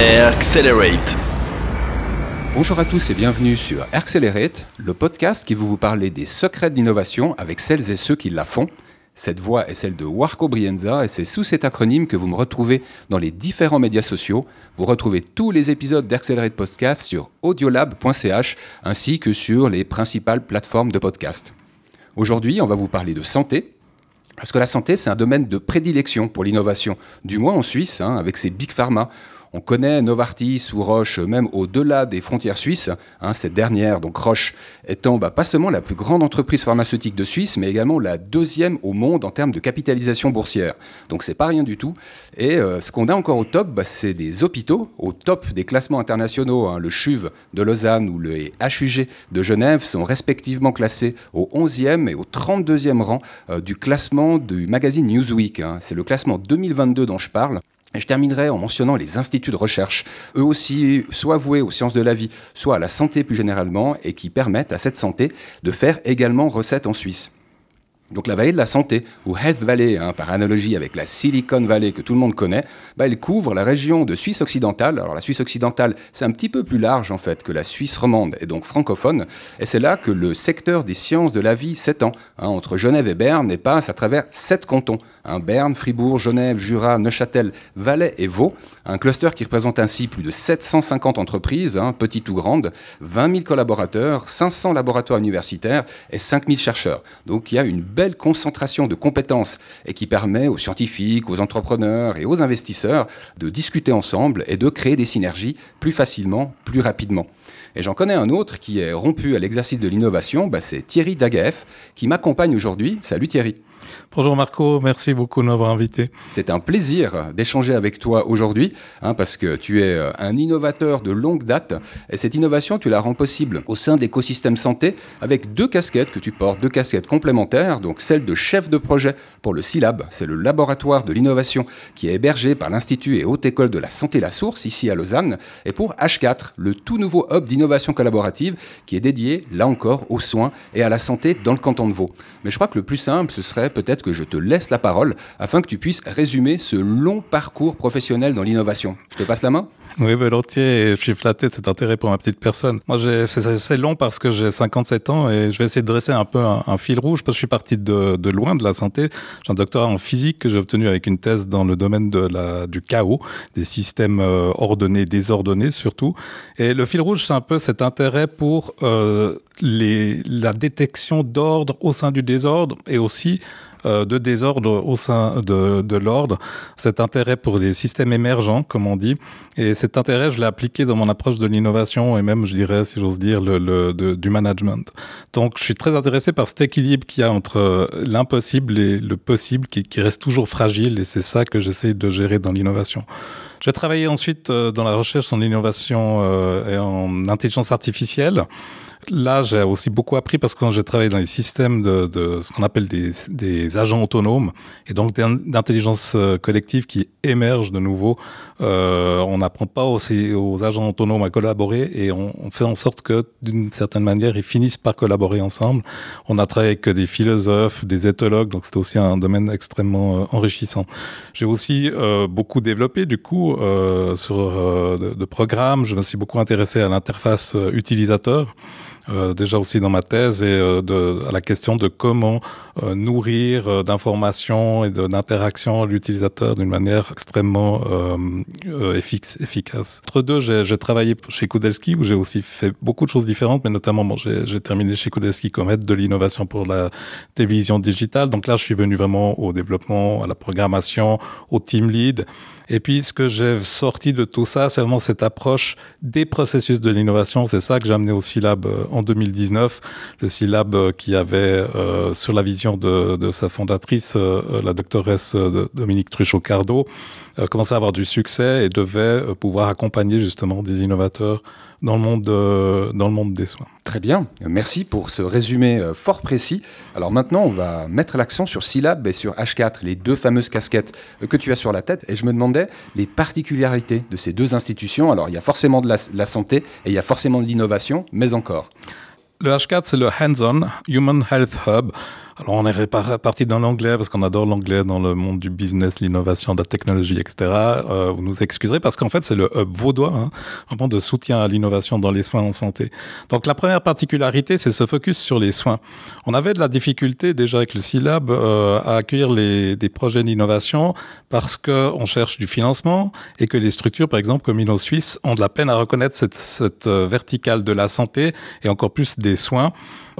Accelerate. Bonjour à tous et bienvenue sur Accelerate, le podcast qui vous parler des secrets d'innovation avec celles et ceux qui la font. Cette voix est celle de Warco Brienza et c'est sous cet acronyme que vous me retrouvez dans les différents médias sociaux. Vous retrouvez tous les épisodes d'Accelerate Podcast sur audiolab.ch ainsi que sur les principales plateformes de podcast. Aujourd'hui, on va vous parler de santé, parce que la santé, c'est un domaine de prédilection pour l'innovation, du moins en Suisse, hein, avec ses big pharma, on connaît Novartis ou Roche, même au-delà des frontières suisses. Hein, cette dernière, donc Roche, étant bah, pas seulement la plus grande entreprise pharmaceutique de Suisse, mais également la deuxième au monde en termes de capitalisation boursière. Donc c'est pas rien du tout. Et euh, ce qu'on a encore au top, bah, c'est des hôpitaux, au top des classements internationaux. Hein. le CHUV de Lausanne ou le HUG de Genève sont respectivement classés au 11e et au 32e rang euh, du classement du magazine Newsweek. Hein. C'est le classement 2022 dont je parle je terminerai en mentionnant les instituts de recherche, eux aussi soit voués aux sciences de la vie, soit à la santé plus généralement, et qui permettent à cette santé de faire également recette en Suisse. Donc la vallée de la santé, ou Health Valley, hein, par analogie avec la Silicon Valley que tout le monde connaît, bah, elle couvre la région de Suisse occidentale. Alors la Suisse occidentale, c'est un petit peu plus large en fait que la Suisse romande et donc francophone. Et c'est là que le secteur des sciences de la vie s'étend. Hein, entre Genève et Berne et passe à travers sept cantons. Hein, Berne, Fribourg, Genève, Jura, Neuchâtel, Valais et Vaud. Un cluster qui représente ainsi plus de 750 entreprises, hein, petites ou grandes, 20 000 collaborateurs, 500 laboratoires universitaires et 5 000 chercheurs. Donc il y a une belle concentration de compétences et qui permet aux scientifiques, aux entrepreneurs et aux investisseurs de discuter ensemble et de créer des synergies plus facilement, plus rapidement. Et j'en connais un autre qui est rompu à l'exercice de l'innovation, bah, c'est Thierry Daguef qui m'accompagne aujourd'hui. Salut Thierry. Bonjour Marco, merci beaucoup de m'avoir invité. C'est un plaisir d'échanger avec toi aujourd'hui, hein, parce que tu es euh, un innovateur de longue date, et cette innovation, tu la rends possible au sein d'écosystèmes santé avec deux casquettes que tu portes, deux casquettes complémentaires, donc celle de chef de projet pour le SILAB, c'est le laboratoire de l'innovation qui est hébergé par l'Institut et Haute École de la Santé La Source, ici à Lausanne, et pour H4, le tout nouveau hub d'innovation collaborative qui est dédié, là encore, aux soins et à la santé dans le canton de Vaud. Mais je crois que le plus simple, ce serait peut-être que que je te laisse la parole afin que tu puisses résumer ce long parcours professionnel dans l'innovation. Je te passe la main oui, volontiers. je suis flatté de cet intérêt pour ma petite personne. Moi, c'est assez long parce que j'ai 57 ans et je vais essayer de dresser un peu un, fil rouge parce que je suis parti de, loin de la santé. J'ai un doctorat en physique que j'ai obtenu avec une thèse dans le domaine de la, du chaos, des systèmes euh, ordonnés, désordonnés surtout. Et le fil rouge, c'est un peu cet intérêt pour euh, les, la détection d'ordre au sein du désordre et aussi euh, de désordre au sein de, de l'ordre, cet intérêt pour les systèmes émergents, comme on dit. Et cet intérêt, je l'ai appliqué dans mon approche de l'innovation et même, je dirais, si j'ose dire, le, du management. Donc, je suis très intéressé par cet équilibre qu'il y a entre euh, l'impossible et le possible qui, qui reste toujours fragile et c'est ça que j'essaie de gérer dans l'innovation. J'ai travaillé ensuite euh, dans la recherche en innovation euh, et en intelligence artificielle. Là, j'ai aussi beaucoup appris parce que j'ai travaillé dans les systèmes de, ce qu'on appelle des, agents autonomes et donc d'intelligence euh, collective qui émergent de nouveau. on n'apprend pas aussi aux agents autonomes à collaborer et on, fait en sorte que, d'une certaine manière, ils finissent par collaborer ensemble. On a travaillé avec des philosophes, des éthologues, donc c'était aussi un domaine extrêmement enrichissant. J'ai aussi beaucoup développé, du coup, euh, sur euh, de, programmes. Je me suis beaucoup intéressé à l'interface euh, utilisateur. Euh, déjà aussi dans ma thèse et euh, de, à la question de comment euh, nourrir d'informations et d'interactions l'utilisateur d'une manière extrêmement efficace. Entre deux, j'ai travaillé chez Kudelski où j'ai aussi fait beaucoup de choses différentes, mais notamment bon, j'ai terminé chez Kudelski comme aide de l'innovation pour la télévision digitale. Donc là, je suis venu vraiment au développement, à la programmation, au team lead. Et puis, ce que j'ai sorti de tout ça, c'est vraiment cette approche des processus de l'innovation. C'est ça que j'ai amené au en 2019, le SILAB euh, qui avait, euh, sur la vision de, sa fondatrice, euh, la doctoresse Dominique Truchot-Cardo, commençait à avoir du succès et devait pouvoir accompagner justement des innovateurs dans le monde, euh, dans le monde des soins. Très bien, merci pour ce résumé euh, fort précis. Alors maintenant, on va mettre l'accent sur Silab et sur H4, les deux fameuses casquettes euh, que tu as sur la tête. Et je me demandais les particularités de ces deux institutions. Alors, il y a forcément de la, de la santé et il y a forcément de l'innovation, mais encore. Le H4, c'est le Hands-on Human Health Hub. Alors on est parti dans l'anglais parce qu'on adore l'anglais dans le monde du business, l'innovation, la technologie, etc. Euh, vous nous excuserez parce qu'en fait c'est le hub vaudois, un hein, vraiment de soutien à l'innovation dans les soins en santé. Donc la première particularité c'est ce focus sur les soins. On avait de la difficulté déjà avec le SILAB euh, à accueillir des projets d'innovation parce qu'on cherche du financement et que les structures par exemple comme en Suisse ont de la peine à reconnaître cette, cette euh, verticale de la santé et encore plus des soins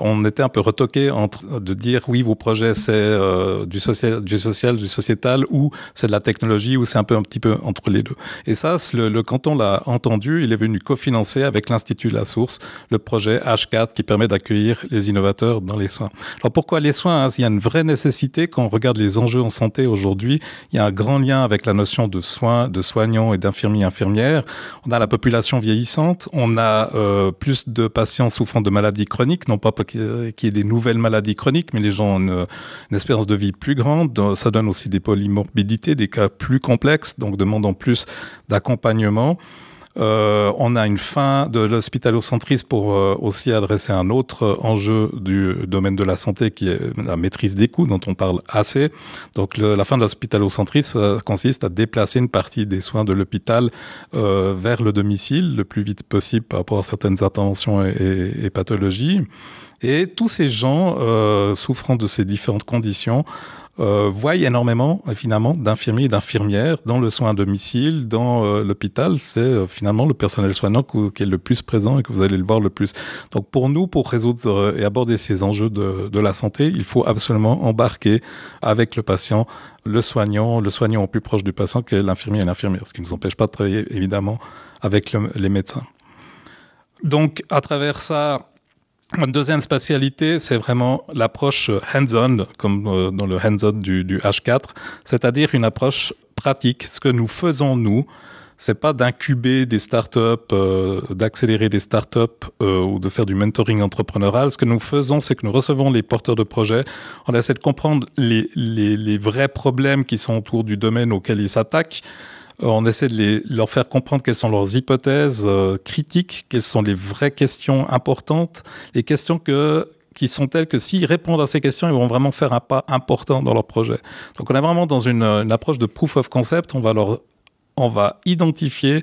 on était un peu retoqué entre de dire oui, vos projets c'est euh, du, social, du social, du sociétal ou c'est de la technologie ou c'est un peu un petit peu entre les deux. Et ça, le, le canton l'a entendu, il est venu cofinancer avec l'Institut la Source le projet H4 qui permet d'accueillir les innovateurs dans les soins. Alors pourquoi les soins hein? Il y a une vraie nécessité quand on regarde les enjeux en santé aujourd'hui. Il y a un grand lien avec la notion de soins, de soignants et d'infirmiers infirmières. On a la population vieillissante, on a euh, plus de patients souffrant de maladies chroniques, non pas euh, qui est des nouvelles maladies chroniques, mais les gens ont une, espérance de vie plus grande. Ça donne aussi des polymorbidités, des cas plus complexes, donc demandant plus d'accompagnement. Euh, on a une fin de l'hospitalocentrisme pour euh, aussi adresser un autre enjeu du domaine de la santé qui est la maîtrise des coûts dont on parle assez. Donc la fin de l'hospitalocentrisme consiste à déplacer une partie des soins de l'hôpital vers le domicile le plus vite possible par rapport à certaines attentions et pathologies. Et tous ces gens euh, souffrant de ces différentes conditions euh, voient énormément, euh, finalement, d'infirmiers et d'infirmières dans le soin à domicile, dans euh, l'hôpital. C'est euh, finalement le personnel soignant qui est le plus présent et que vous allez le voir le plus. Donc pour nous, pour résoudre et aborder ces enjeux de, la santé, il faut absolument embarquer avec le patient le soignant, le soignant au plus proche du patient que l'infirmier et l'infirmière, ce qui ne nous empêche pas de travailler évidemment avec les médecins. Donc à travers ça, une deuxième spatialité, c'est vraiment l'approche hands-on, comme euh, dans le hands-on du, H4, c'est-à-dire une approche pratique. Ce que nous faisons, nous, c'est pas d'incuber des startups, euh, d'accélérer des startups euh, ou de faire du mentoring entrepreneurial. Ce que nous faisons, c'est que nous recevons les porteurs de projets. On essaie de comprendre les, les vrais problèmes qui sont autour du domaine auquel ils s'attaquent. Euh, on essaie de leur faire comprendre quelles sont leurs hypothèses euh, critiques, quelles sont les vraies questions importantes, les questions qui sont telles que s'ils répondent à ces questions, ils vont vraiment faire un pas important dans leur projet. Donc on est vraiment dans une, approche de proof of concept, on va, leur, on va identifier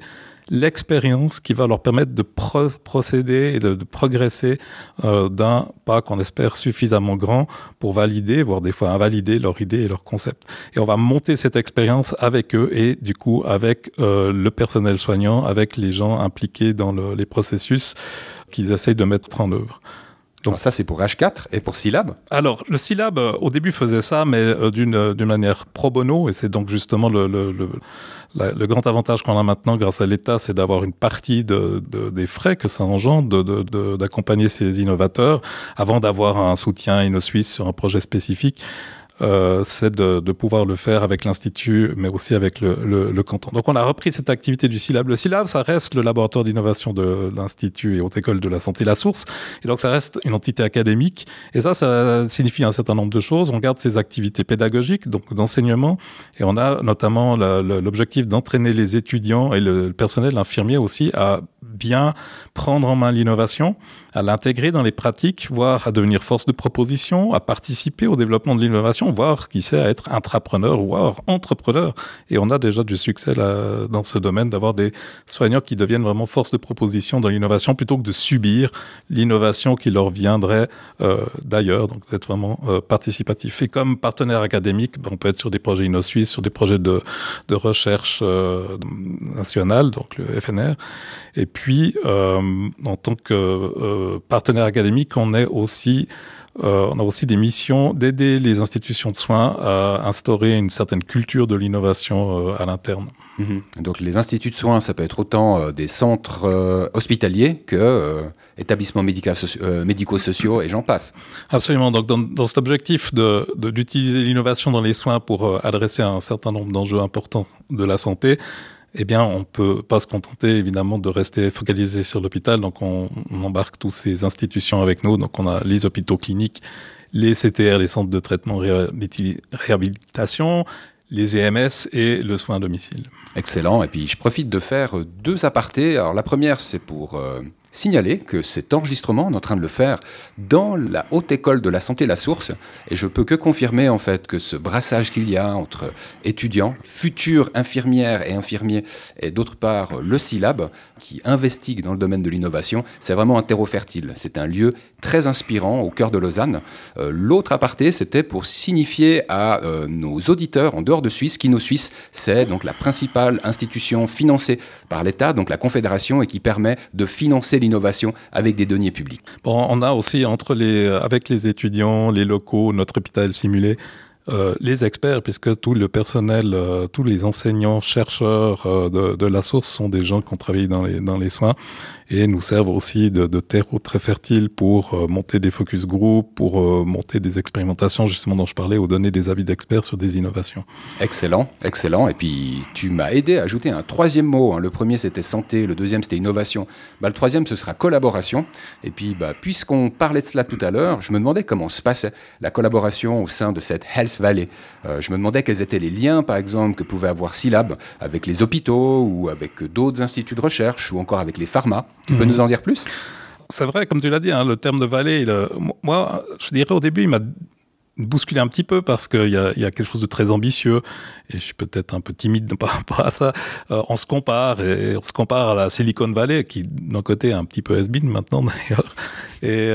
l'expérience qui va leur permettre de procéder et de, progresser euh, d'un pas qu'on espère suffisamment grand pour valider, voire des fois invalider leur idée et leur concept. Et on va monter cette expérience avec eux et du coup avec euh, le personnel soignant, avec les gens impliqués dans les processus qu'ils essayent de mettre en œuvre. Donc ça, c'est pour H4 et pour Silab. Alors, le syllabe euh, au début, faisait ça, mais euh, euh, d'une manière pro bono, et c'est donc justement le, grand avantage qu'on a maintenant grâce à l'État, c'est d'avoir une partie de, des frais que ça engendre d'accompagner ces innovateurs avant d'avoir un soutien Suisse sur un projet spécifique. Euh, c'est de, pouvoir le faire avec l'Institut, mais aussi avec le, canton. Donc on a repris cette activité du syllabe. Le ça reste le laboratoire d'innovation de l'Institut et haute école de la santé La Source. Et donc ça reste une entité académique. Et ça, ça signifie un certain nombre de choses. On garde ces activités pédagogiques, donc d'enseignement. Et on a notamment l'objectif d'entraîner les étudiants et le personnel infirmier aussi à bien prendre en main l'innovation, à l'intégrer dans les pratiques, voire à devenir force de proposition, à participer au développement de l'innovation, voire, qui sait, à être intrapreneur, voire entrepreneur. Et on a déjà du succès dans ce domaine d'avoir des soignants qui deviennent vraiment force de proposition dans l'innovation plutôt que de subir l'innovation qui leur viendrait euh, d'ailleurs, donc d'être vraiment euh, participatif. Et comme partenaire académique, on peut être sur des projets InnoSuisse, sur des projets de, recherche euh, nationale, donc le FNR, et puis puis, euh, en tant que euh, partenaire académique, on, est aussi, euh, on a aussi des missions d'aider les institutions de soins à instaurer une certaine culture de l'innovation à l'interne. Mhm. Donc les instituts de soins, ça peut être autant des centres hospitaliers que établissements médico-sociaux et j'en passe. Absolument. Donc dans, cet objectif d'utiliser de, l'innovation dans les soins pour adresser un certain nombre d'enjeux importants de la santé, eh bien, on peut pas se contenter évidemment de rester focalisé sur l'hôpital. Donc, on, embarque toutes ces institutions avec nous. Donc, on a les hôpitaux cliniques, les CTR, les centres de traitement réhabilitation, les EMS et le soin à domicile. Excellent. Et puis, je profite de faire deux apartés. Alors, la première, c'est pour euh, signaler que cet enregistrement, on est en train de le faire dans la Haute École de la Santé La Source, et je peux que confirmer en fait que ce brassage qu'il y a entre étudiants, futurs infirmières et infirmiers, et d'autre part le SILAB, qui investigue dans le domaine de l'innovation, c'est vraiment un terreau fertile. C'est un lieu très inspirant au cœur de Lausanne. Euh, l'autre aparté, c'était pour signifier à euh, nos auditeurs en dehors de Suisse nous Suisse, c'est donc la principale institution financée par l'État, donc la Confédération, et qui permet de financer innovation avec des deniers publics. Bon, on a aussi entre les, euh, avec les étudiants, les locaux, notre hôpital simulé, euh, les experts, puisque tout le personnel, euh, tous les enseignants, chercheurs euh, de, la source sont des gens qui ont travaillé dans les, soins et nous servent aussi de, terreau très fertile pour monter des focus group, pour monter des expérimentations justement dont je parlais ou donner des avis d'experts sur des innovations. Excellent, excellent. Et puis tu m'as aidé à ajouter un troisième mot. Hein. Le premier c'était santé, le deuxième c'était innovation. Bah, le troisième ce sera collaboration. Et puis bah, puisqu'on parlait de cela tout à l'heure, je me demandais comment se passait la collaboration au sein de cette Health vallée euh, je me demandais quels étaient les liens, par exemple, que pouvait avoir Silab avec les hôpitaux ou avec d'autres instituts de recherche ou encore avec les pharma. Tu peux mhm. nous en dire plus C'est vrai, comme tu l'as dit, hein, le terme de vallée, euh, moi, je dirais au début, il m'a bousculé un petit peu parce qu'il y a, quelque chose de très ambitieux et je suis peut-être un peu timide par rapport à ça. Euh, on se compare et on se compare à la Silicon Valley qui d'un côté est un petit peu has been maintenant d'ailleurs et,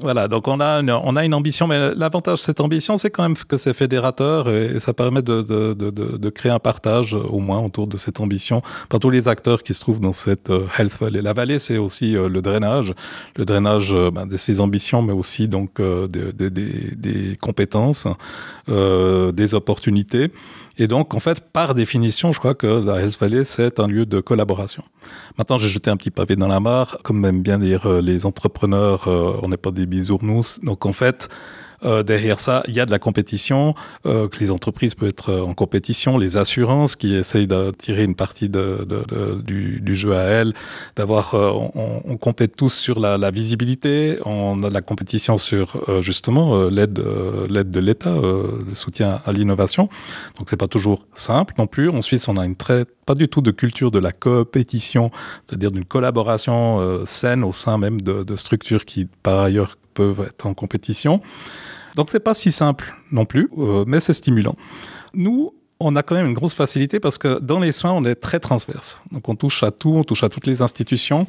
voilà, donc on a une, on a une ambition, mais l'avantage de cette ambition, c'est quand même que c'est fédérateur et, ça permet de, de, de, de, créer un partage euh, au moins autour de cette ambition par tous les acteurs qui se trouvent dans cette euh, Health Valley. La vallée, c'est aussi euh, le drainage, le drainage ben, de ses ambitions, mais aussi donc des, des, compétences, des opportunités. Et donc, en fait, par définition, je crois que la Hells Valley, c'est un lieu de collaboration. Maintenant, j'ai jeté un petit pavé dans la mare, comme aiment bien dire euh, les entrepreneurs, euh, on n'est pas des bisounours. Donc, en fait, euh, derrière ça, il y a de la compétition, euh, que les entreprises peuvent être euh, en compétition, les assurances qui essayent d'attirer une partie du, jeu à elles, d'avoir, on, on, compète tous sur la, visibilité, on a de la compétition sur justement l'aide, l'aide de l'État, le soutien à l'innovation. Donc c'est pas toujours simple non plus. En Suisse, on a une très pas du tout de culture de la compétition, c'est-à-dire d'une collaboration saine au sein même de, de structures qui par ailleurs peuvent être en compétition. Donc c'est pas si simple non plus, euh, mais c'est stimulant. Nous, on a quand même une grosse facilité parce que dans les soins, on est très transverse. Donc on touche à tout, on touche à toutes les institutions.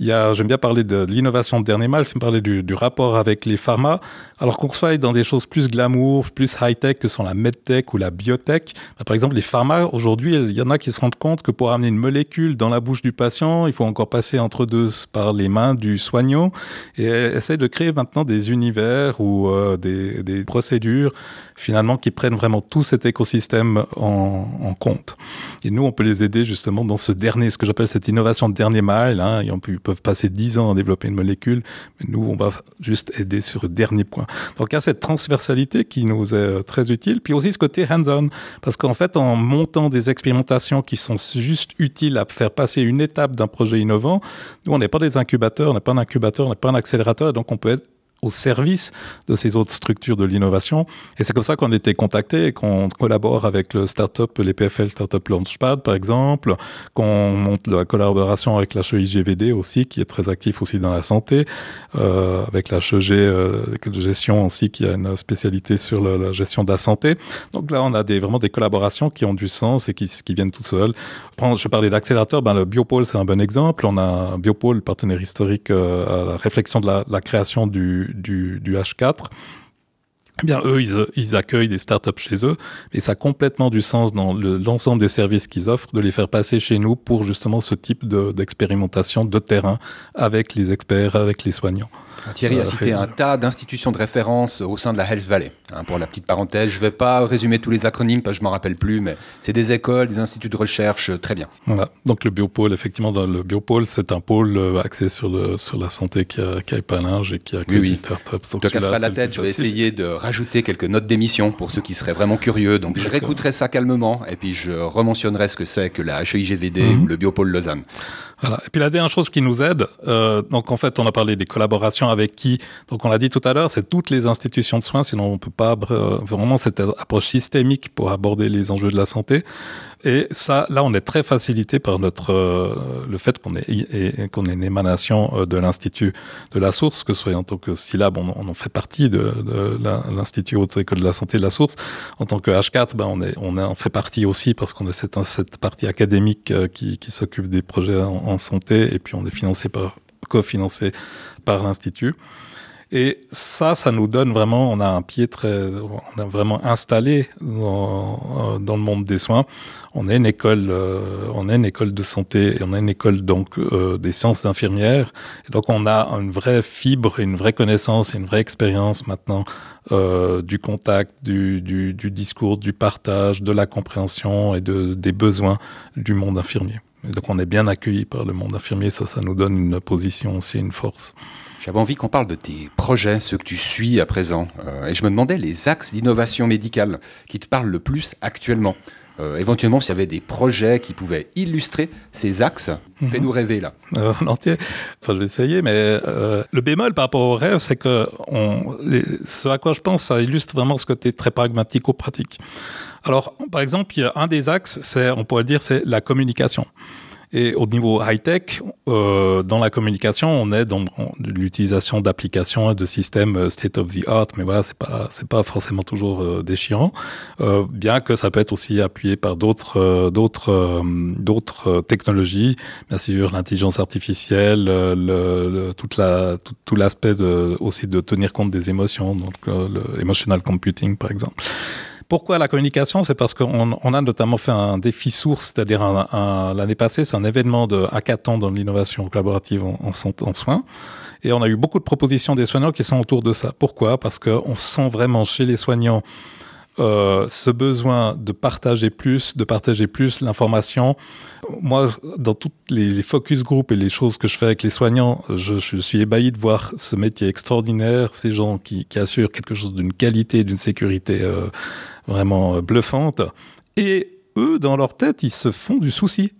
J'aime bien parler de, l'innovation de dernier mal, c'est parler du, rapport avec les pharma. Alors qu'on soit dans des choses plus glamour, plus high-tech que sont la medtech ou la biotech, bah, par exemple les pharma, aujourd'hui, il y en a qui se rendent compte que pour amener une molécule dans la bouche du patient, il faut encore passer entre deux par les mains du soignant et essayer de créer maintenant des univers ou euh, des, des procédures finalement, qui prennent vraiment tout cet écosystème en, compte. Et nous, on peut les aider justement dans ce dernier, ce que j'appelle cette innovation de dernier mile. Hein. ils peuvent passer 10 ans à développer une molécule, mais nous, on va juste aider sur le dernier point. Donc, il y a cette transversalité qui nous est euh, très utile. Puis aussi ce côté hands-on, parce qu'en fait, en montant des expérimentations qui sont juste utiles à faire passer une étape d'un projet innovant, nous, on n'est pas des incubateurs, on n'est pas un incubateur, on n'est pas un accélérateur, donc on peut être au service de ces autres structures de l'innovation. Et c'est comme ça qu'on a été contacté et qu'on collabore avec le startup, les PFL Startup Launchpad, par exemple, qu'on monte la collaboration avec l'HEIGVD aussi, qui est très actif aussi dans la santé, euh, avec l'HEG euh, Gestion aussi, qui a une spécialité sur la gestion de la santé. Donc là, on a des, vraiment des collaborations qui ont du sens et qui, qui viennent toutes seules. Je parlais d'accélérateur, ben, le Biopôle, c'est un bon exemple. On a un Biopôle, partenaire historique euh, à la réflexion de la création du, du, H4, eh bien, eux, ils, accueillent des startups chez eux, et ça a complètement du sens dans l'ensemble des services qu'ils offrent de les faire passer chez nous pour justement ce type d'expérimentation de, terrain avec les experts, avec les soignants. Thierry a euh, cité un tas d'institutions de référence au sein de la Health Valley. Hein, pour la petite parenthèse, je ne vais pas résumer tous les acronymes parce que je m'en rappelle plus, mais c'est des écoles, des instituts de recherche, euh, très bien. Donc le biopôle, effectivement, dans le biopôle, c'est un pôle euh, axé sur, le, sur la santé qui a, qui et qui a oui, oui. startups. Ne te casse pas la tête, je vais essayer de rajouter quelques notes d'émission pour ceux qui seraient vraiment curieux. Donc je réécouterai ça calmement et puis je rementionnerai ce que c'est que la HIGVD mhm. ou le biopôle Lausanne. Voilà. Et puis la dernière chose qui nous aide, euh, donc en fait on a parlé des collaborations avec qui, donc on l'a dit tout à l'heure, c'est toutes les institutions de soins, sinon on ne peut pas euh, vraiment cette approche systémique pour aborder les enjeux de la santé. Et ça, là, on est très facilité par notre euh, le fait qu'on est qu'on est une émanation euh, de l'institut de la source, que ce soit en tant que syllabe, on, en fait partie de, l'institut haute école de la santé de la source. En tant que H4, ben on est on en fait partie aussi parce qu'on est cette cette partie académique euh, qui, qui s'occupe des projets en, santé et puis on est financé par cofinancé par l'institut. Et ça, ça nous donne vraiment, on a un pied très, on a vraiment installé dans, euh, le monde des soins. Euh, on est une école, de santé et on est une école donc euh, des sciences infirmières. donc on a une vraie fibre, une vraie connaissance, une vraie expérience maintenant du contact, du, discours, du partage, de la compréhension et des besoins du monde infirmier. donc on est bien accueilli par le monde infirmier, ça, ça nous donne une position aussi, une force. J'avais envie qu'on parle de tes projets, ceux que tu suis à présent. Euh, et je me demandais les axes d'innovation médicale qui te parlent le plus actuellement. Euh, éventuellement, s'il y avait des projets qui pouvaient illustrer ces axes, mhm. fais-nous rêver là. Euh, enfin, je vais essayer, mais le bémol par rapport au rêve, c'est que ce à quoi je pense, ça illustre vraiment ce côté très pragmatique ou pratique. Alors, par exemple, un des axes, c'est, on pourrait dire, c'est la communication. Et au niveau high-tech, euh, dans la communication, on est dans l'utilisation d'applications et de systèmes euh, state of the art, mais voilà, c'est pas, c'est pas forcément toujours euh, déchirant, bien que ça peut être aussi appuyé par d'autres, d'autres, d'autres technologies, bien sûr, l'intelligence artificielle, le, toute la, tout, l'aspect de, aussi de tenir compte des émotions, donc le emotional computing, par exemple. Pourquoi la communication C'est parce qu'on a notamment fait un défi source, c'est-à-dire l'année passée, c'est un événement de hackathon dans l'innovation collaborative en, soins. Et on a eu beaucoup de propositions des soignants qui sont autour de ça. Pourquoi Parce qu'on sent vraiment chez les soignants euh, ce besoin de partager plus, de partager plus l'information. Moi, dans tous les, focus group et les choses que je fais avec les soignants, je, suis ébahi de voir ce métier extraordinaire, ces gens qui, assurent quelque chose d'une qualité, d'une sécurité euh, vraiment euh, bluffante. Et eux, dans leur tête, ils se font du souci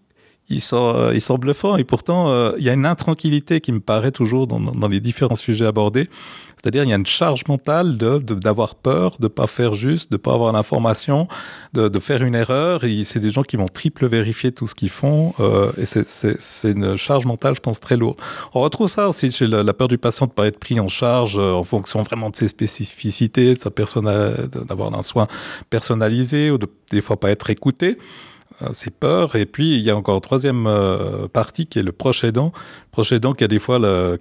il euh, semble fort et pourtant, euh, il y a une intranquillité qui me paraît toujours dans, dans les différents sujets abordés. C'est-à-dire, il y a une charge mentale d'avoir de, peur, de ne pas faire juste, de ne pas avoir l'information, de, de, faire une erreur. et C'est des gens qui vont triple vérifier tout ce qu'ils font. Euh, et c'est une charge mentale, je pense, très lourde. On retrouve ça aussi chez la, peur du patient de ne pas être pris en charge euh, en fonction vraiment de ses spécificités, de sa personne, d'avoir un soin personnalisé ou de des fois pas être écouté. C'est peur, Et puis, il y a encore une troisième euh, partie qui est le prochain dent donc il y a des fois le,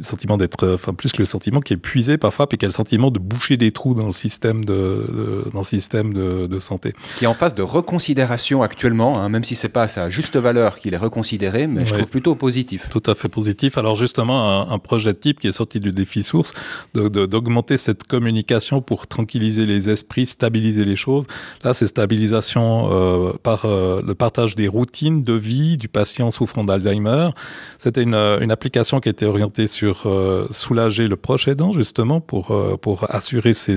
sentiment d'être, euh, enfin plus que le sentiment qui est puisé parfois, puis qui a le sentiment de boucher des trous dans le système de, dans le système de, santé. Qui est en phase de reconsidération actuellement, hein, même si c'est pas à sa juste valeur qu'il est reconsidéré, mais je trouve plutôt positif. Tout à fait positif. Alors justement, un, projet projet type qui est sorti du défi source, d'augmenter cette communication pour tranquilliser les esprits, stabiliser les choses. Là, c'est stabilisation euh, par euh, le partage des routines de vie du patient souffrant d'Alzheimer. C'était une euh, une, application qui était orientée sur euh, soulager le proche aidant, justement, pour, euh, pour assurer ses,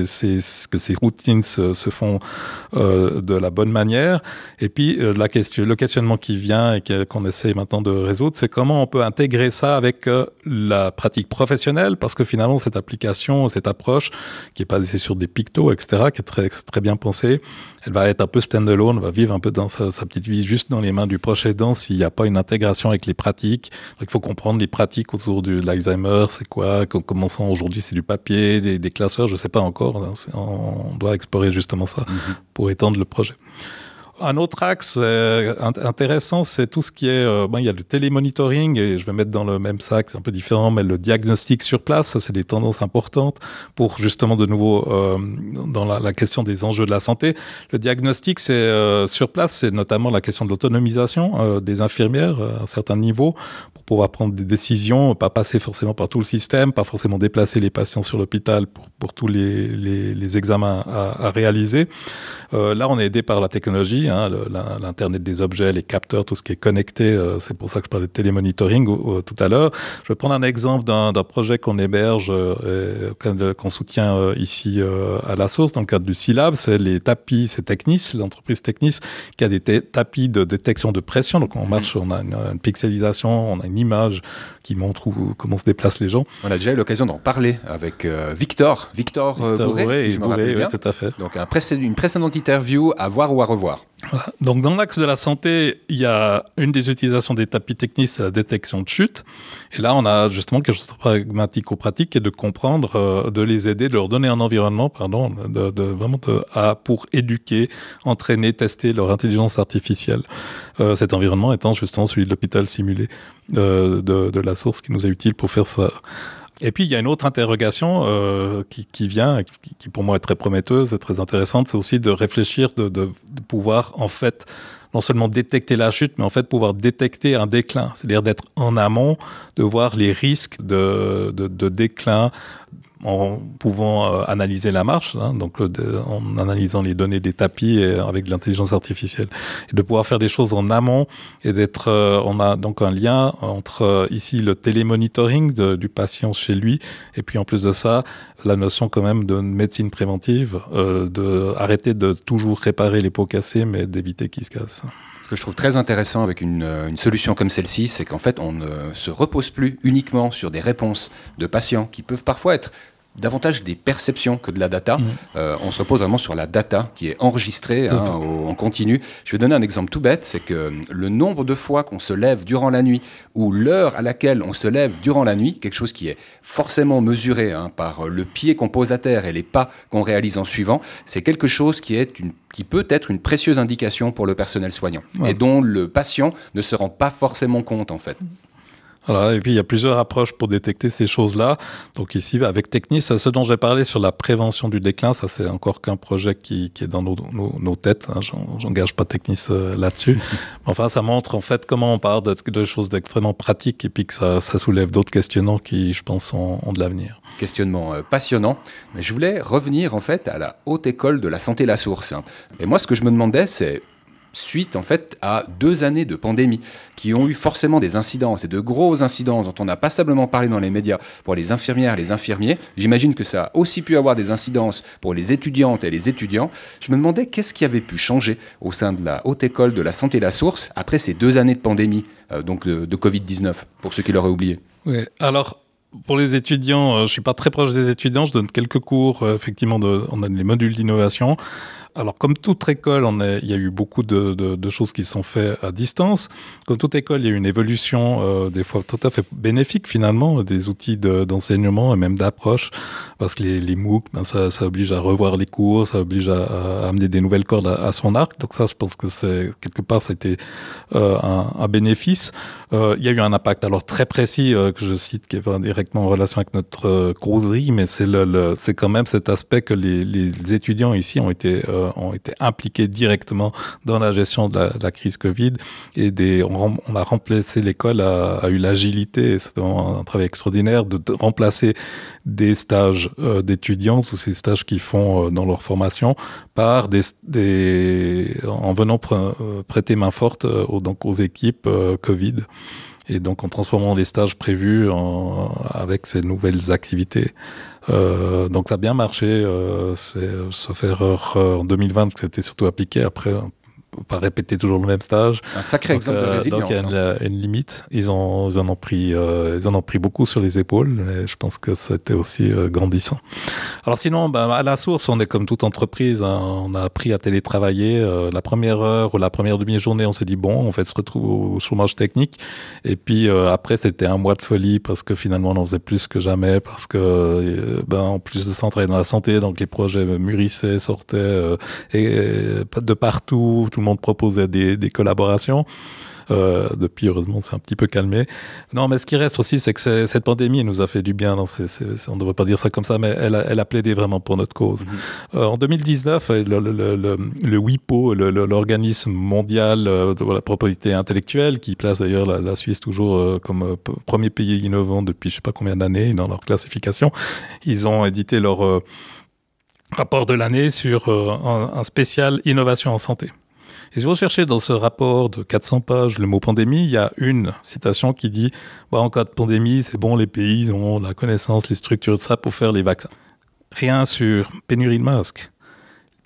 que ces routines se, font de la bonne manière. Et puis, la question, le questionnement qui vient et qu'on essaie maintenant de résoudre, c'est comment on peut intégrer ça avec la pratique professionnelle, parce que finalement, cette application, cette approche, qui est basée sur des pictos, etc., qui est très, très bien pensée, elle va être un peu standalone, va vivre un peu dans sa, petite vie, juste dans les mains du proche aidant s'il n'y a pas une intégration avec les pratiques. il faut comprendre les pratiques autour de l'Alzheimer, c'est quoi, commençant aujourd'hui, c'est du papier, des, classeurs, je ne sais pas encore. Hein, on doit explorer justement ça mm-hmm. pour étendre le projet. Un autre axe euh, intéressant, c'est tout ce qui est, euh, ben, il y a le télémonitoring, et je vais mettre dans le même sac, c'est un peu différent, mais le diagnostic sur place, ça c'est des tendances importantes pour justement de nouveau euh, dans la, question des enjeux de la santé. Le diagnostic, c'est sur place, c'est notamment la question de l'autonomisation des infirmières à un certain niveau pour pouvoir prendre des décisions, pas passer forcément par tout le système, pas forcément déplacer les patients sur l'hôpital pour, pour tous les, les, examens à réaliser. là, on est aidé par la technologie Hein, l'Internet des objets, les capteurs, tout ce qui est connecté, euh, c'est pour ça que je parlais de télémonitoring tout à l'heure. Je vais prendre un exemple d'un projet qu'on héberge, euh, euh, qu'on soutient ici à la source, dans le cadre du SILAB, c'est les tapis, c'est Technis, l'entreprise Technis, qui a des tapis de détection de pression. Donc on mmh. marche, on a une, pixelisation, on a une image qui montre où, comment se déplacent les gens. On a déjà eu l'occasion d'en parler avec Victor, Victor, Victor Bourré, si je oui, tout à fait. Donc une précédente interview à voir ou à revoir. Donc, dans l'axe de la santé, il y a une des utilisations des tapis techniques, c'est la détection de chute. Et là, on a justement quelque chose de pragmatique ou pratique est de comprendre, euh, de les aider, de leur donner un environnement, pardon, de, de vraiment à, pour éduquer, entraîner, tester leur intelligence artificielle. Euh, cet environnement étant justement celui de l'hôpital simulé euh, de, de la source qui nous est utile pour faire ça. Et puis, il y a une autre interrogation euh, qui, qui, vient, qui, pour moi est très prometteuse et très intéressante, c'est aussi de réfléchir, de, de, de, pouvoir en fait non seulement détecter la chute, mais en fait pouvoir détecter un déclin, c'est-à-dire d'être en amont, de voir les risques de, de déclin en pouvant euh, analyser la marche, hein, donc en analysant les données des tapis avec l'intelligence artificielle, et de pouvoir faire des choses en amont et d'être, euh, on a donc un lien entre euh, ici le télémonitoring du patient chez lui, et puis en plus de ça, la notion quand même de médecine préventive, euh, de arrêter de toujours réparer les pots cassés, mais d'éviter qu'ils se cassent. Ce que je trouve très intéressant avec euh, une, solution comme celle-ci, c'est qu'en fait, on ne se repose plus uniquement sur des réponses de patients qui peuvent parfois être davantage des perceptions que de la data. Mmh. Euh, on se repose vraiment sur la data qui est enregistrée hein, en continu. Je vais donner un exemple tout bête, c'est que euh, le nombre de fois qu'on se lève durant la nuit ou l'heure à laquelle on se lève durant la nuit, quelque chose qui est forcément mesuré hein, par euh, le pied qu'on pose à terre et les pas qu'on réalise en suivant, c'est quelque chose qui peut être une précieuse indication pour le personnel soignant et dont le patient ne se rend pas forcément compte en fait. Mmh et puis il y a plusieurs approches pour détecter ces choses-là. Donc ici, avec Technis, ce dont j'ai parlé sur la prévention du déclin, ça c'est encore qu'un projet qui, est dans nos, têtes. Hein. J'engage pas Technis euh, là-dessus. enfin, ça montre en fait comment on parle de, de choses d'extrêmement pratiques et puis que ça, soulève d'autres questionnements qui, je pense, ont, de l'avenir. Questionnement euh, passionnant. Mais je voulais revenir en fait à la haute école de la santé la source. Hein. Et moi, ce que je me demandais, c'est suite en fait à deux années de pandémie qui ont eu forcément des incidences et de grosses incidences dont on a passablement parlé dans les médias pour les infirmières, les infirmiers. J'imagine que ça a aussi pu avoir des incidences pour les étudiantes et les étudiants. Je me demandais qu'est-ce qui avait pu changer au sein de la haute école de la santé de la source après ces deux années de pandémie, euh, donc de, Covid-19, pour ceux qui l'auraient oublié. Oui, alors pour les étudiants, euh, je suis pas très proche des étudiants. Je donne quelques cours, euh, effectivement, de, on a des modules d'innovation. Alors, comme toute école, on il y a eu beaucoup de, choses qui sont faites à distance. Comme toute école, il y a eu une évolution, euh, des fois tout à fait bénéfique finalement, des outils d'enseignement et même d'approche, parce que les, MOOC, ben, ça, oblige à revoir les cours, ça oblige à, amener des nouvelles cordes à, son arc. Donc ça, je pense que c'est quelque part, ça a été euh, un, bénéfice. Euh, il y a eu un impact alors très précis que je cite, qui est directement en relation avec notre groserie. mais c'est le, quand même cet aspect que les étudiants ici ont été euh, ont été impliqués directement dans la gestion de la, crise Covid. Et des, on, a remplacé l'école a, eu l'agilité. c'est un, travail extraordinaire de, remplacer des stages euh, d'étudiants ou ces stages qu'ils font euh, dans leur formation par des, en venant prêter main forte aux, donc aux équipes Covid et donc en transformant les stages prévus avec ces nouvelles activités. Euh, donc ça a bien marché. Euh, c'est Sauf erreur euh, en 2020, c'était surtout appliqué. Après, pas répéter toujours le même stage. Un sacré exemple de euh, résilience. Donc il y a une, hein. limite. Ils, ont, en ont pris, euh, ils en ont pris beaucoup sur les épaules je pense que c'était aussi euh, grandissant. Alors sinon, ben, à la source, on est comme toute entreprise. Hein. on a appris à télétravailler. la première heure ou la première demi-journée, on s'est dit bon, on fait se retrouve au chômage technique. Et puis après, c'était un mois de folie parce que finalement, on en faisait plus que jamais parce que, ben, en plus de ça, dans la santé, donc les projets mûrissaient, sortaient et, de partout. Tout le de des, collaborations. Euh, depuis, heureusement, c'est un petit peu calmé. Non, mais ce qui reste aussi, c'est que cette pandémie nous a fait du bien. on ne devrait pas dire ça comme ça, mais elle a, plaidé vraiment pour notre cause. Mhm. Euh, en 2019, euh, le, le WIPO, l'organisme mondial de la propriété intellectuelle, qui place d'ailleurs la, Suisse toujours comme premier pays innovant depuis je ne sais pas combien d'années dans leur classification, ils ont édité leur rapport de l'année sur un spécial innovation en santé. Et si vous cherchez dans ce rapport de 400 pages le mot pandémie, il y a une citation qui dit bah, En cas de pandémie, c'est bon, les pays ont la connaissance, les structures de ça pour faire les vaccins. Rien sur pénurie de masques.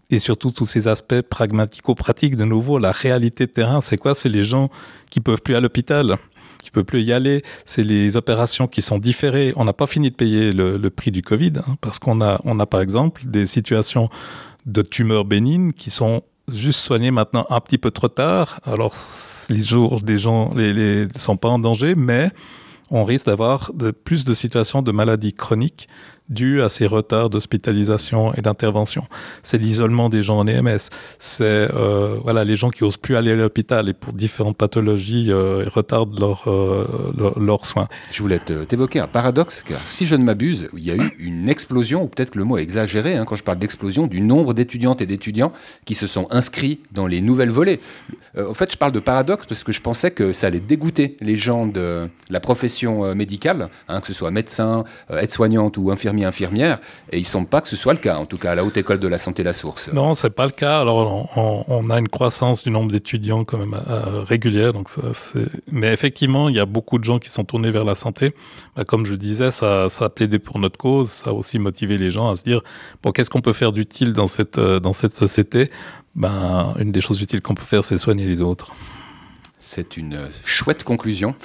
Et surtout tous ces aspects pragmatico-pratiques, de nouveau, la réalité de terrain, c'est quoi C'est les gens qui peuvent plus à l'hôpital, qui peuvent plus y aller, c'est les opérations qui sont différées. On n'a pas fini de payer le, prix du Covid, hein, parce qu'on a, on a par exemple des situations de tumeurs bénignes qui sont juste soigner maintenant un petit peu trop tard. Alors, les jours des gens ne sont pas en danger, mais on risque d'avoir de, plus de situations de maladies chroniques dû à ces retards d'hospitalisation et d'intervention. C'est l'isolement des gens en EMS. C'est euh, voilà, les gens qui osent plus aller à l'hôpital et pour différentes pathologies euh, retardent leurs euh, leur, leur soins. Je voulais t'évoquer un paradoxe, car si je ne m'abuse, il y a eu une explosion, ou peut-être que le mot est exagéré hein, quand je parle d'explosion, du nombre d'étudiantes et d'étudiants qui se sont inscrits dans les nouvelles volées. Euh, en fait, je parle de paradoxe parce que je pensais que ça allait dégoûter les gens de la profession médicale, hein, que ce soit médecin, aide-soignante ou infirmière infirmiers infirmières, et il ne semble pas que ce soit le cas, en tout cas à la Haute École de la Santé La Source. Non, ce n'est pas le cas. Alors, on, a une croissance du nombre d'étudiants quand même euh, régulière. Donc Mais effectivement, il y a beaucoup de gens qui sont tournés vers la santé. Bah, comme je disais, ça, ça a plaidé pour notre cause, ça a aussi motivé les gens à se dire, bon, qu'est-ce qu'on peut faire d'utile dans cette, euh, dans cette société ben, Une des choses utiles qu'on peut faire, c'est soigner les autres. C'est une chouette conclusion.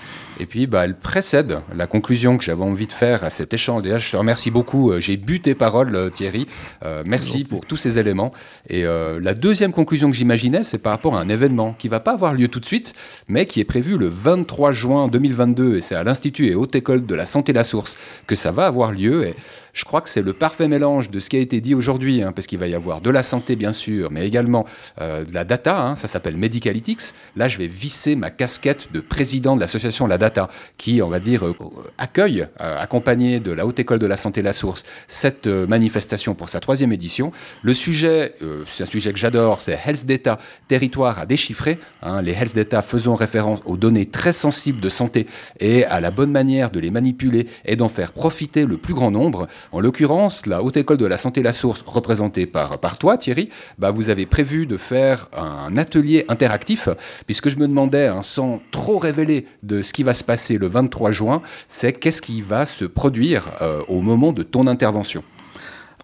Et puis, bah, elle précède la conclusion que j'avais envie de faire à cet échange. je te remercie beaucoup. Euh, j'ai buté parole paroles, euh, Thierry. Euh, merci pour tous ces éléments. Et la deuxième conclusion que j'imaginais, c'est par rapport à un événement qui va pas avoir lieu tout de suite, mais qui est prévu le 23 juin 2022. Et c'est à l'Institut et Haute École de la Santé La Source que ça va avoir lieu. Et je crois que c'est le parfait mélange de ce qui a été dit aujourd'hui, hein, parce qu'il va y avoir de la santé, bien sûr, mais également euh, de la data. Hein, ça s'appelle Medicalytics. Là, je vais visser ma casquette de président de l'association La Data, qui, on va dire, euh, accueille, euh, accompagné de la Haute École de la Santé La Source, cette euh, manifestation pour sa troisième édition. Le sujet, c'est un sujet que j'adore, c'est Health Data, territoire à déchiffrer. Hein, les Health Data faisant référence aux données très sensibles de santé et à la bonne manière de les manipuler et d'en faire profiter le plus grand nombre. En l'occurrence, la Haute École de la Santé La Source, représentée par, par toi, Thierry, bah, vous avez prévu de faire un atelier interactif, puisque je me demandais, hein, sans trop révéler de ce qui va se passer le 23 juin, c'est qu'est-ce qui va se produire euh, au moment de ton intervention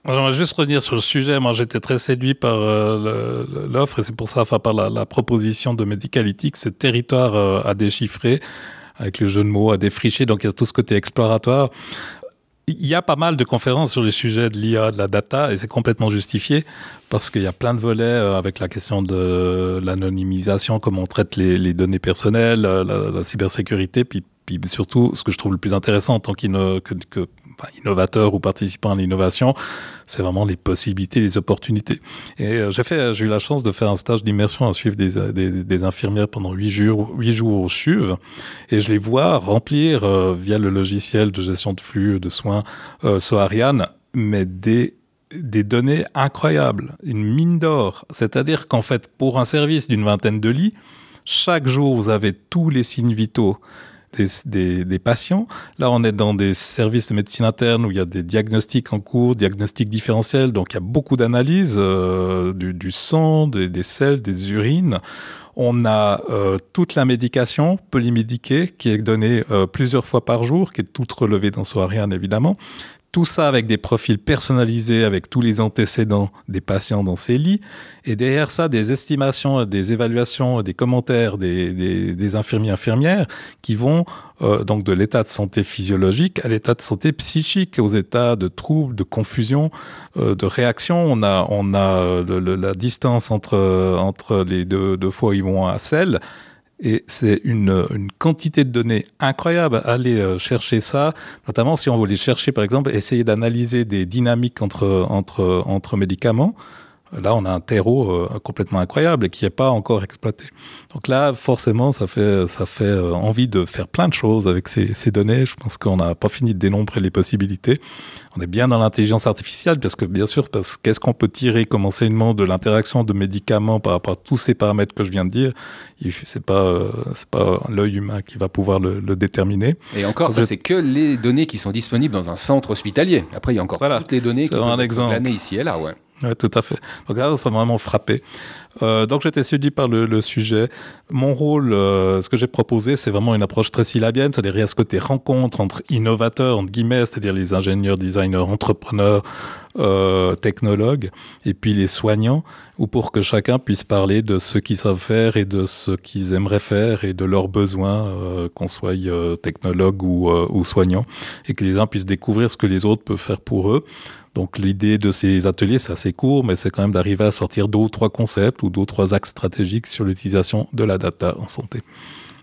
va juste revenir sur le sujet. Moi, j'étais très séduit par euh, l'offre et c'est pour ça, enfin, par la, proposition de Medicalytics, ce territoire euh, à déchiffrer avec le jeu de mots à défricher, donc il y a tout ce côté exploratoire il y a pas mal de conférences sur le sujet de l'IA, de la data, et c'est complètement justifié parce qu'il y a plein de volets euh, avec la question de l'anonymisation, comment on traite les, données personnelles, euh, la, cybersécurité, puis, surtout, ce que je trouve le plus intéressant en tant qu que, que innovateur ou participant à l'innovation, c'est vraiment les possibilités, les opportunités. Et euh, j'ai fait, j'ai eu la chance de faire un stage d'immersion à suivre des, infirmières pendant huit jours, huit jours au CHUV, et je les vois remplir euh, via le logiciel de gestion de flux de soins euh, Soharian, mais des des données incroyables, une mine d'or. C'est-à-dire qu'en fait, pour un service d'une vingtaine de lits, chaque jour, vous avez tous les signes vitaux, des, patients. Là, on est dans des services de médecine interne où il y a des diagnostics en cours, diagnostics différentiels, donc il y a beaucoup d'analyses euh, du, sang, des, des selles, des urines. On a euh, toute la médication polymédiquée qui est donnée euh, plusieurs fois par jour, qui est toute relevée dans son rien évidemment, tout ça avec des profils personnalisés, avec tous les antécédents des patients dans ces lits. Et derrière ça, des estimations, des évaluations, des commentaires des, des, infirmiers, infirmières qui vont euh, donc de l'état de santé physiologique à l'état de santé psychique, aux états de troubles, de confusion, euh, de réaction. On a, on a euh, la distance entre, entre les deux, deux fois ils vont à celle. Et c'est une, quantité de données incroyable. à aller euh, chercher ça, notamment si on voulait chercher, par exemple, essayer d'analyser des dynamiques entre médicaments. Là, on a un terreau euh, complètement incroyable et qui n'est pas encore exploité. Donc là, forcément, ça fait, ça fait euh, envie de faire plein de choses avec ces, données. Je pense qu'on n'a pas fini de dénombrer les possibilités. On est bien dans l'intelligence artificielle parce que, bien sûr, parce qu'est-ce qu'on peut tirer comme enseignement de l'interaction de médicaments par rapport à tous ces paramètres que je viens de dire C'est pas, euh, pas l'œil humain qui va pouvoir le, déterminer. Et encore, ça, c'est que les données qui sont disponibles dans un centre hospitalier. Après, il y a encore toutes les données qui sont ici et là, ouais tout à fait. Donc là, ça m'a vraiment frappé. Euh, donc j'étais suivi par le, sujet. Mon rôle, euh, ce que j'ai proposé, c'est vraiment une approche très syllabienne, c'est-à-dire il y a ce côté rencontre entre innovateurs, entre guillemets, c'est-à-dire les ingénieurs, designers, entrepreneurs, euh, technologues et puis les soignants, ou pour que chacun puisse parler de ce qu'ils savent faire et de ce qu'ils aimeraient faire et de leurs besoins, euh, qu'on soit euh, technologue ou, soignant, et que les uns puissent découvrir ce que les autres peuvent faire pour eux. Donc l'idée de ces ateliers, c'est assez court, mais c'est quand même d'arriver à sortir d'autres trois concepts ou d'autres trois axes stratégiques sur l'utilisation de la data en santé.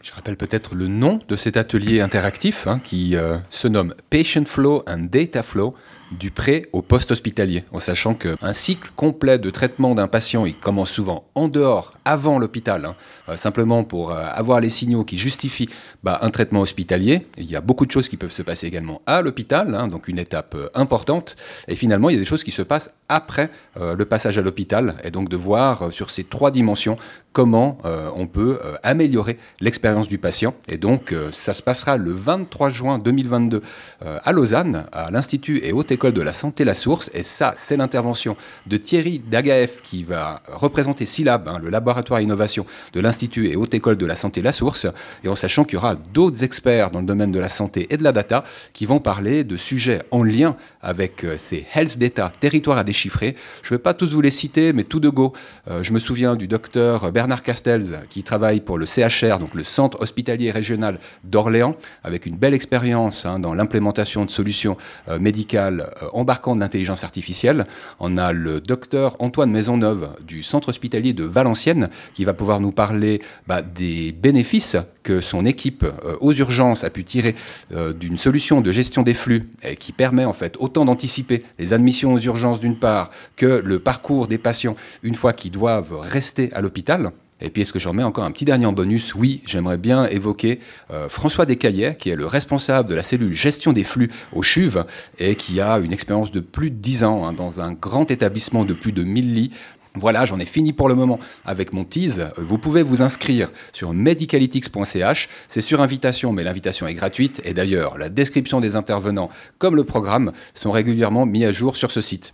Je rappelle peut-être le nom de cet atelier interactif hein, qui se nomme Patient Flow and Data Flow du pré au poste hospitalier, en sachant qu'un cycle complet de traitement d'un patient, il commence souvent en dehors, avant l'hôpital, hein, euh, simplement pour euh, avoir les signaux qui justifient bah, un traitement hospitalier. il y a beaucoup de choses qui peuvent se passer également à l'hôpital, hein, donc une étape euh, importante. Et finalement, il y a des choses qui se passent après le passage à l'hôpital, et donc de voir sur ces trois dimensions comment euh, on peut euh, améliorer l'expérience du patient. Et donc, euh, ça se passera le 23 juin 2022 à Lausanne, à l'Institut et Haute École de la Santé La Source. Et ça, c'est l'intervention de Thierry Dagaef qui va représenter SILAB, hein, le laboratoire innovation de l'Institut et Haute École de la Santé La Source. Et en sachant qu'il y aura d'autres experts dans le domaine de la santé et de la data qui vont parler de sujets en lien avec ces health data, territoires à déchiffrer. Je ne vais pas tous vous les citer, mais tout de go. je me souviens du docteur Bernard Castels, qui travaille pour le CHR, donc le Centre Hospitalier Régional d'Orléans, avec une belle expérience hein, dans l'implémentation de solutions euh, médicales euh, embarquant l'intelligence artificielle. On a le docteur Antoine Maisonneuve du Centre Hospitalier de Valenciennes, qui va pouvoir nous parler bah, des bénéfices son équipe euh, aux urgences a pu tirer euh, d'une solution de gestion des flux qui permet en fait autant d'anticiper les admissions aux urgences d'une part que le parcours des patients une fois qu'ils doivent rester à l'hôpital. Et puis, est-ce que j'en mets encore un petit dernier en bonus Oui, j'aimerais bien évoquer euh, François Descaillets, qui est le responsable de la cellule gestion des flux au CHUV et qui a une expérience de plus de 10 ans hein, dans un grand établissement de plus de 1000 lits voilà, j'en ai fini pour le moment avec mon tease. Vous pouvez vous inscrire sur medicalytics.ch. C'est sur invitation, mais l'invitation est gratuite. Et d'ailleurs, la description des intervenants, comme le programme, sont régulièrement mis à jour sur ce site.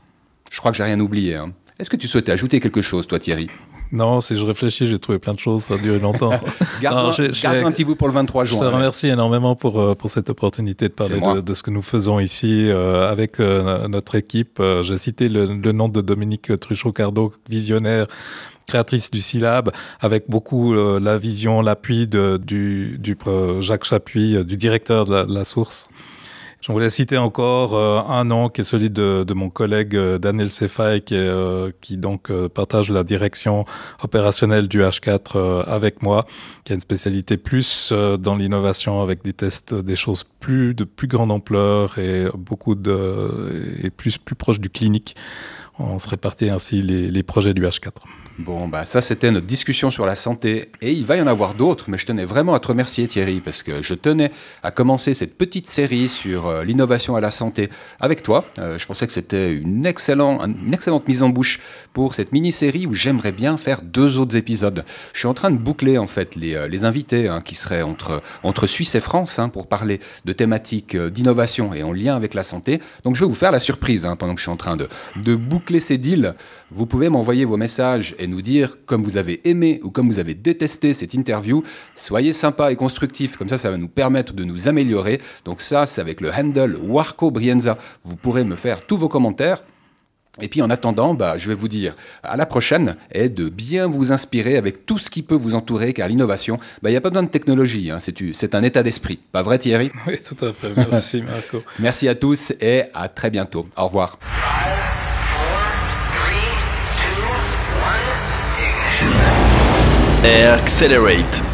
Je crois que j'ai rien oublié. Hein. Est-ce que tu souhaitais ajouter quelque chose, toi, Thierry non, si je réfléchis, j'ai trouvé plein de choses, ça a duré longtemps. garde, un petit bout pour le 23 juin. Je te remercie énormément pour, euh, pour cette opportunité de parler de, ce que nous faisons ici euh, avec euh, notre équipe. J'ai cité le, nom de Dominique Truchot-Cardo, visionnaire créatrice du Silab, avec beaucoup la vision, l'appui du, du Jacques Chapuis, du directeur de la source je voulais citer encore euh, un nom qui est celui de, de mon collègue euh, Daniel Sefay, qui, euh, qui, donc partage la direction opérationnelle du H4 avec moi, qui a une spécialité plus dans l'innovation avec des tests, des choses plus de plus grande ampleur et beaucoup de et plus plus proche du clinique. On se répartit ainsi les, les projets du H4. Bon, bah ça c'était notre discussion sur la santé, et il va y en avoir d'autres, mais je tenais vraiment à te remercier Thierry, parce que je tenais à commencer cette petite série sur euh, l'innovation à la santé avec toi. Euh, je pensais que c'était une, excellente mise en bouche pour cette mini-série où j'aimerais bien faire deux autres épisodes. Je suis en train de boucler en fait les, euh, invités hein, qui seraient entre, entre Suisse et France hein, pour parler de thématiques d'innovation et en lien avec la santé. Donc je vais vous faire la surprise hein, pendant que je suis en train de, de boucler ces deals. Vous pouvez m'envoyer vos messages nous dire comme vous avez aimé ou comme vous avez détesté cette interview. Soyez sympa et constructif, comme ça, ça va nous permettre de nous améliorer. Donc ça, c'est avec le handle Warco Brienza. Vous pourrez me faire tous vos commentaires. Et puis en attendant, bah, je vais vous dire à la prochaine et de bien vous inspirer avec tout ce qui peut vous entourer, car l'innovation, bah, il n'y a pas besoin de technologie, hein. c'est un état d'esprit. Pas vrai Thierry Oui, tout à fait. Merci Marco. Merci à tous et à très bientôt. Au revoir. accelerate